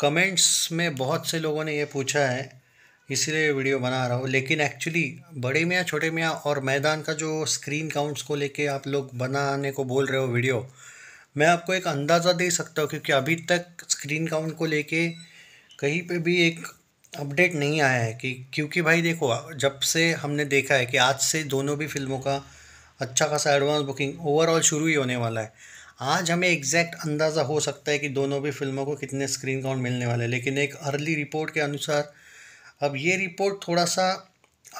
comments में बहुत से लोगों ने ये पूछा है इसीलिए वीडियो बना रहा हूँ लेकिन एक्चुअली बड़े मियाँ छोटे मियाँ और मैदान का जो स्क्रीन काउंट्स को लेके आप लोग बनाने को बोल रहे हो वीडियो मैं आपको एक अंदाज़ा दे सकता हूँ क्योंकि अभी तक स्क्रीन काउंट को लेके कहीं पे भी एक अपडेट नहीं आया है कि क्योंकि भाई देखो जब से हमने देखा है कि आज से दोनों भी फिल्मों का अच्छा खासा एडवांस बुकिंग ओवरऑल शुरू ही होने वाला है आज हमें एग्जैक्ट अंदाज़ा हो सकता है कि दोनों भी फिल्मों को कितने स्क्रीन काउंट मिलने वाले हैं लेकिन एक अर्ली रिपोर्ट के अनुसार अब ये रिपोर्ट थोड़ा सा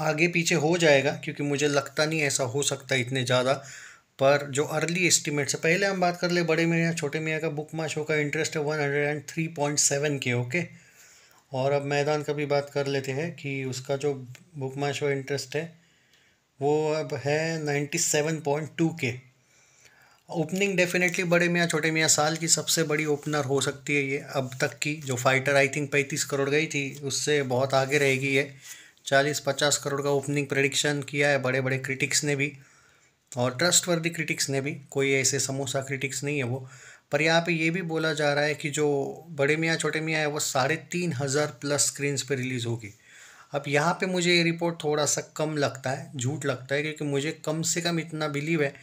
आगे पीछे हो जाएगा क्योंकि मुझे लगता नहीं ऐसा हो सकता इतने ज़्यादा पर जो अर्ली एस्टिमेट से पहले हम बात कर ले बड़े मियाँ छोटे मियाँ का बुक माशो का इंटरेस्ट है one hundred and three point seven के ओके और अब मैदान का भी बात कर लेते हैं कि उसका जो बुक माशो इंटरेस्ट है वो अब है नाइन्टी सेवन पॉइंट टू के ओपनिंग डेफिनेटली बड़े मियाँ छोटे मियाँ साल की सबसे बड़ी ओपनर हो सकती है ये अब तक की जो फाइटर आई थिंक पैंतीस करोड़ गई थी उससे बहुत आगे रहेगी ये चालीस पचास करोड़ का ओपनिंग प्रडिक्शन किया है बड़े बड़े क्रिटिक्स ने भी और ट्रस्ट वर्दी क्रिटिक्स ने भी कोई ऐसे समोसा क्रिटिक्स नहीं है वो पर यहाँ पे ये भी बोला जा रहा है कि जो बड़े मियाँ छोटे मियाँ है वो साढ़े तीन हज़ार प्लस स्क्रीन्स पे रिलीज़ होगी अब यहाँ पे मुझे ये रिपोर्ट थोड़ा सा कम लगता है झूठ लगता है क्योंकि मुझे कम से कम इतना बिलीव है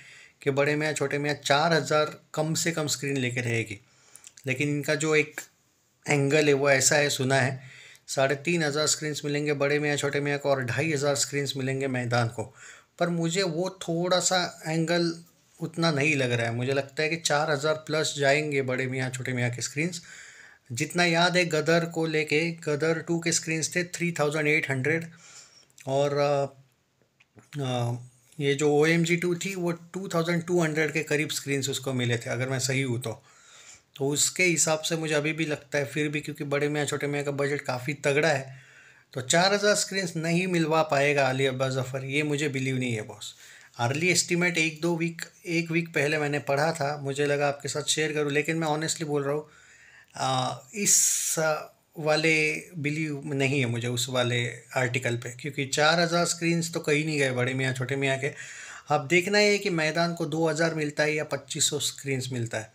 कि बड़े में या छोटे में या चार हज़ार कम से कम स्क्रीन लेके रहेगी लेकिन इनका जो एक एंगल है वो ऐसा है सुना है साढ़े तीन हज़ार स्क्रीन्स मिलेंगे बड़े में या छोटे में और ढाई हज़ार स्क्रीन्स मिलेंगे मैदान को पर मुझे वो थोड़ा सा एंगल उतना नहीं लग रहा है मुझे लगता है कि चार हज़ार प्लस जाएंगे बड़े मियाँ छोटे मियाँ के स्क्रीन्स जितना याद है गदर को लेके गदर टू के स्क्रीन्स थे थ्री थाउजेंड एट हंड्रेड और आ, आ, ये जो ओ एम जी टू थी वो टू थाउजेंड टू हंड्रेड के करीब स्क्रीन्स उसको मिले थे अगर मैं सही हूँ तो तो उसके हिसाब से मुझे अभी भी लगता है फिर भी क्योंकि बड़े मियाँ छोटे मियाँ का बजट काफ़ी तगड़ा है तो चार हज़ार स्क्रीन्स नहीं मिलवा पाएगा अली अब्बा ज़फ़र ये मुझे बिलीव नहीं है बॉस अर्ली एस्टिमेट एक दो वीक एक वीक पहले मैंने पढ़ा था मुझे लगा आपके साथ शेयर करूँ लेकिन मैं ऑनेस्टली बोल रहा हूँ इस वाले बिलीव नहीं है मुझे उस वाले आर्टिकल पे क्योंकि चार हज़ार स्क्रीन्स तो कहीं नहीं गए बड़े मियाँ छोटे मियाँ के अब देखना है कि मैदान को दो हज़ार मिलता है या पच्चीस सौ स्क्रीन्स मिलता है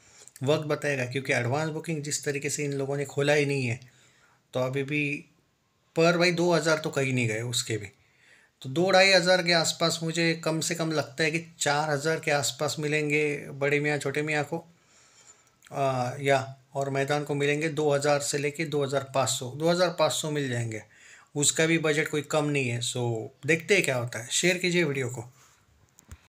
वक्त बताएगा क्योंकि एडवांस बुकिंग जिस तरीके से इन लोगों ने खोला ही नहीं है तो अभी भी पर भाई दो हज़ार तो कहीं नहीं गए उसके भी तो दो ढाई हज़ार के आसपास मुझे कम से कम लगता है कि चार हज़ार के आसपास मिलेंगे बड़े मियाँ छोटे मियाँ को आ, या और मैदान को मिलेंगे 2000 से लेके 2500 2500 मिल जाएंगे उसका भी बजट कोई कम नहीं है सो देखते हैं क्या होता है शेयर कीजिए वीडियो को